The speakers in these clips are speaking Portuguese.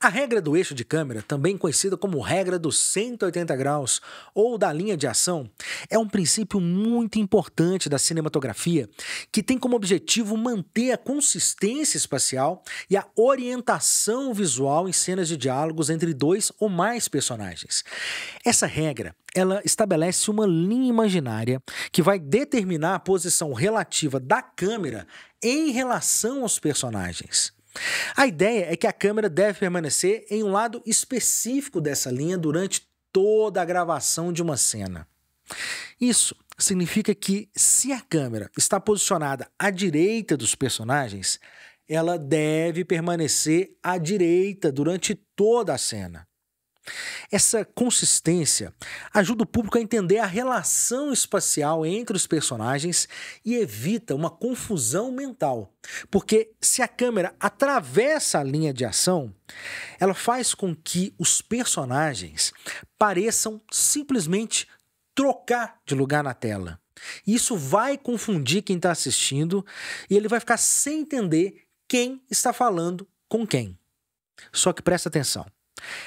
A regra do eixo de câmera, também conhecida como regra dos 180 graus ou da linha de ação, é um princípio muito importante da cinematografia que tem como objetivo manter a consistência espacial e a orientação visual em cenas de diálogos entre dois ou mais personagens. Essa regra ela estabelece uma linha imaginária que vai determinar a posição relativa da câmera em relação aos personagens. A ideia é que a câmera deve permanecer em um lado específico dessa linha durante toda a gravação de uma cena. Isso significa que, se a câmera está posicionada à direita dos personagens, ela deve permanecer à direita durante toda a cena. Essa consistência ajuda o público a entender a relação espacial entre os personagens e evita uma confusão mental. Porque se a câmera atravessa a linha de ação, ela faz com que os personagens pareçam simplesmente trocar de lugar na tela. Isso vai confundir quem está assistindo e ele vai ficar sem entender quem está falando com quem. Só que presta atenção.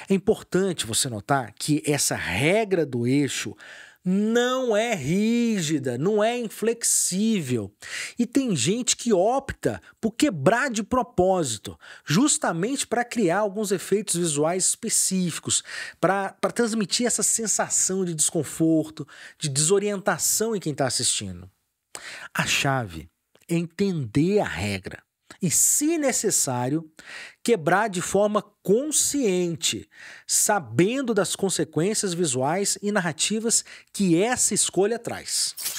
É importante você notar que essa regra do eixo não é rígida, não é inflexível. E tem gente que opta por quebrar de propósito, justamente para criar alguns efeitos visuais específicos, para transmitir essa sensação de desconforto, de desorientação em quem está assistindo. A chave é entender a regra e, se necessário, quebrar de forma consciente, sabendo das consequências visuais e narrativas que essa escolha traz.